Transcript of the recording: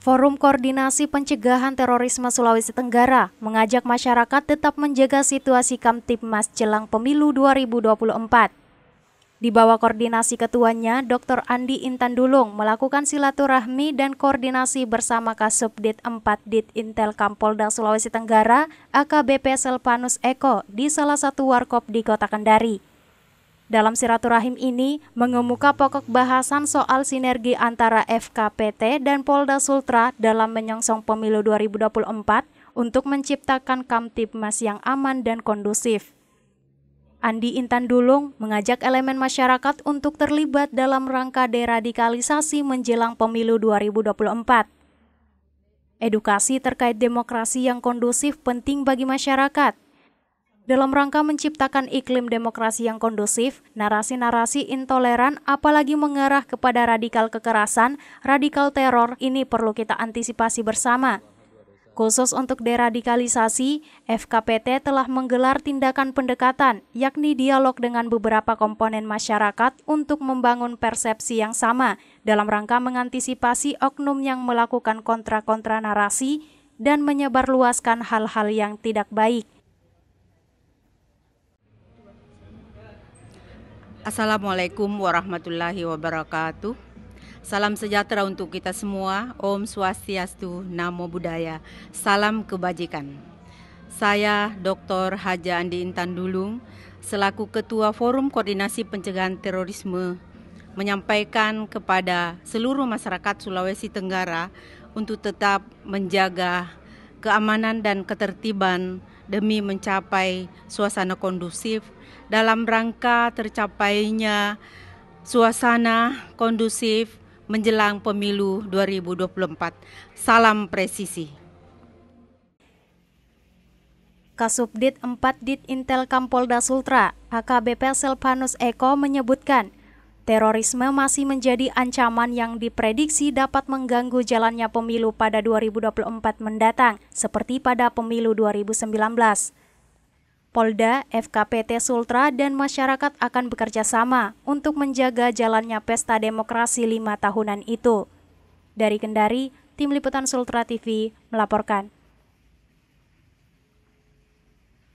Forum Koordinasi Pencegahan Terorisme Sulawesi Tenggara mengajak masyarakat tetap menjaga situasi Kamtipmas jelang pemilu 2024. Di bawah koordinasi ketuanya, Dr. Andi Intan Dulung melakukan silaturahmi dan koordinasi bersama Kasubdit 4 Dit Intel Kampolda Sulawesi Tenggara, AKBP Selpanus Eko di salah satu warkop di Kota Kendari. Dalam silaturahim ini mengemuka pokok bahasan soal sinergi antara FKPT dan Polda Sultra dalam menyongsong pemilu 2024 untuk menciptakan Kamtipmas yang aman dan kondusif. Andi Intan Dulung mengajak elemen masyarakat untuk terlibat dalam rangka deradikalisasi menjelang pemilu 2024. Edukasi terkait demokrasi yang kondusif penting bagi masyarakat. Dalam rangka menciptakan iklim demokrasi yang kondusif, narasi-narasi intoleran apalagi mengarah kepada radikal kekerasan, radikal teror ini perlu kita antisipasi bersama. Khusus untuk deradikalisasi, FKPT telah menggelar tindakan pendekatan, yakni dialog dengan beberapa komponen masyarakat untuk membangun persepsi yang sama dalam rangka mengantisipasi oknum yang melakukan kontra-kontra narasi dan menyebarluaskan hal-hal yang tidak baik. Assalamualaikum warahmatullahi wabarakatuh. Salam sejahtera untuk kita semua. Om Swastiastu, Namo Buddhaya. Salam kebajikan. Saya Dr. Haja Andi Intan Dulung selaku Ketua Forum Koordinasi Pencegahan Terorisme menyampaikan kepada seluruh masyarakat Sulawesi Tenggara untuk tetap menjaga keamanan dan ketertiban demi mencapai suasana kondusif dalam rangka tercapainya suasana kondusif menjelang pemilu 2024. Salam presisi. Kasubdit 4 Dit Intel Kampolda Sultra, AKBP Selpanus Eko menyebutkan, terorisme masih menjadi ancaman yang diprediksi dapat mengganggu jalannya pemilu pada 2024 mendatang, seperti pada pemilu 2019. Polda, FKPT Sultra, dan masyarakat akan bekerja sama untuk menjaga jalannya pesta demokrasi lima tahunan itu. Dari Kendari, Tim Liputan Sultra TV melaporkan.